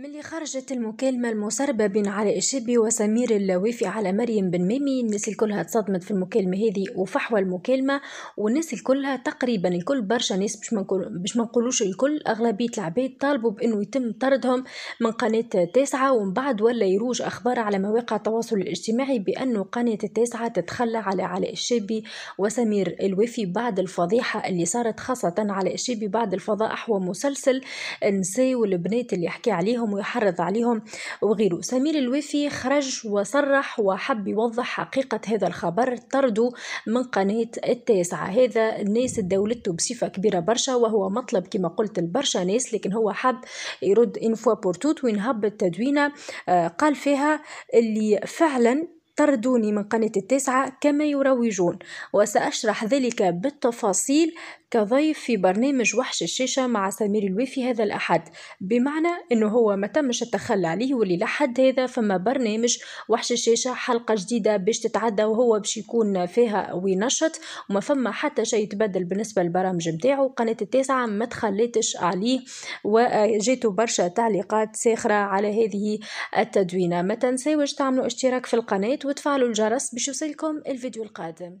ملي خرجت المكالمة المسربة بين علاء الشابي وسمير اللويفي على مريم بن ميمي الناس الكلها تصدمت في المكالمة هذه وفحوى المكالمة والناس الكلها تقريبا الكل برشا ناس باش ما نقولوش الكل أغلبية العباد طالبوا بأنه يتم طردهم من قناة تاسعة ومن بعد ولا يروج أخبار على مواقع التواصل الاجتماعي بأنه قناة التاسعة تتخلى على علاء الشابي وسمير الوافي بعد الفضيحة اللي صارت خاصة علاء الشابي بعد الفضائح ومسلسل النساء والبنات اللي حكى عليهم عليهم ويحرض عليهم وغيره سمير الوفي خرج وصرح وحب يوضح حقيقة هذا الخبر طرده من قناة التاسعة هذا الناس دولته بصفة كبيرة برشا وهو مطلب كما قلت البرشا ناس لكن هو حب يرد انفوا فوا بورتوت وينهب التدوينة آه، قال فيها اللي فعلا طردوني من قناة التاسعة كما يروجون وسأشرح ذلك بالتفاصيل كضيف في برنامج وحش الشاشة مع سمير في هذا الأحد بمعنى أنه هو ما تمش التخلى عليه واللي لحد هذا فما برنامج وحش الشاشة حلقة جديدة باش تتعدى وهو باش يكون فيها وينشط وما فما حتى شيء يتبدل بالنسبة للبرامج متاعه قناة التاسعة ما تخليتش عليه وجاتوا برشا تعليقات ساخرة على هذه التدوينة ما تنساوش تعملوا اشتراك في القناة وتفعلوا الجرس باش يوصلكم الفيديو القادم